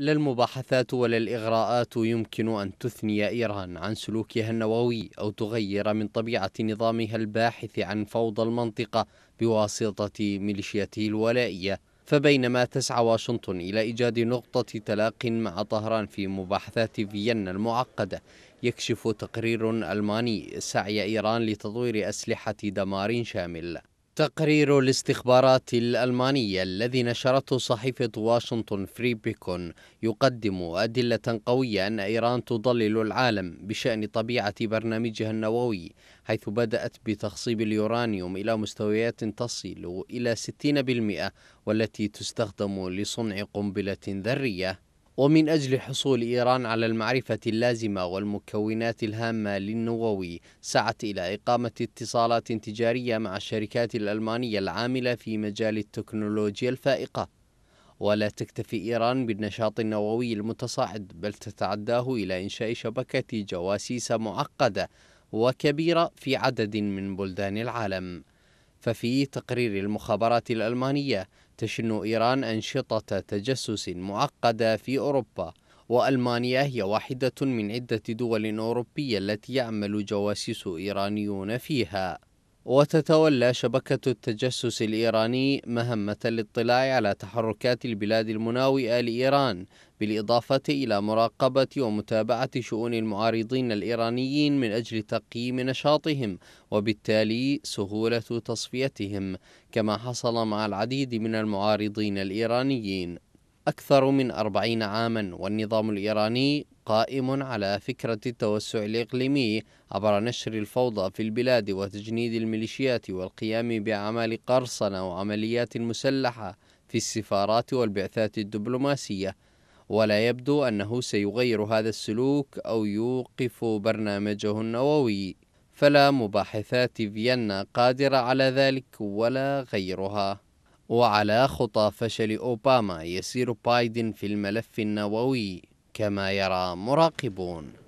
لا المباحثات ولا الإغراءات يمكن أن تثني إيران عن سلوكها النووي أو تغير من طبيعة نظامها الباحث عن فوضى المنطقة بواسطة ميليشياته الولائية فبينما تسعى واشنطن إلى إيجاد نقطة تلاق مع طهران في مباحثات فيينا المعقدة يكشف تقرير ألماني سعي إيران لتطوير أسلحة دمار شامل تقرير الاستخبارات الألمانية الذي نشرته صحيفة واشنطن فري بيكون يقدم أدلة قوية أن إيران تضلل العالم بشأن طبيعة برنامجها النووي حيث بدأت بتخصيب اليورانيوم إلى مستويات تصل إلى 60% والتي تستخدم لصنع قنبلة ذرية ومن أجل حصول إيران على المعرفة اللازمة والمكونات الهامة للنووي سعت إلى إقامة اتصالات تجارية مع الشركات الألمانية العاملة في مجال التكنولوجيا الفائقة ولا تكتفي إيران بالنشاط النووي المتصاعد بل تتعداه إلى إنشاء شبكة جواسيس معقدة وكبيرة في عدد من بلدان العالم ففي تقرير المخابرات الألمانية تشن إيران أنشطة تجسس معقدة في أوروبا وألمانيا هي واحدة من عدة دول أوروبية التي يعمل جواسيس إيرانيون فيها وتتولى شبكة التجسس الإيراني مهمة الاطلاع على تحركات البلاد المناوئة لإيران بالإضافة إلى مراقبة ومتابعة شؤون المعارضين الإيرانيين من أجل تقييم نشاطهم وبالتالي سهولة تصفيتهم كما حصل مع العديد من المعارضين الإيرانيين أكثر من أربعين عاما والنظام الإيراني قائم على فكرة التوسع الإقليمي عبر نشر الفوضى في البلاد وتجنيد الميليشيات والقيام بأعمال قرصنة وعمليات مسلحة في السفارات والبعثات الدبلوماسية ولا يبدو أنه سيغير هذا السلوك أو يوقف برنامجه النووي فلا مباحثات فيينا قادرة على ذلك ولا غيرها وعلى خطى فشل أوباما يسير بايدن في الملف النووي كما يرى مراقبون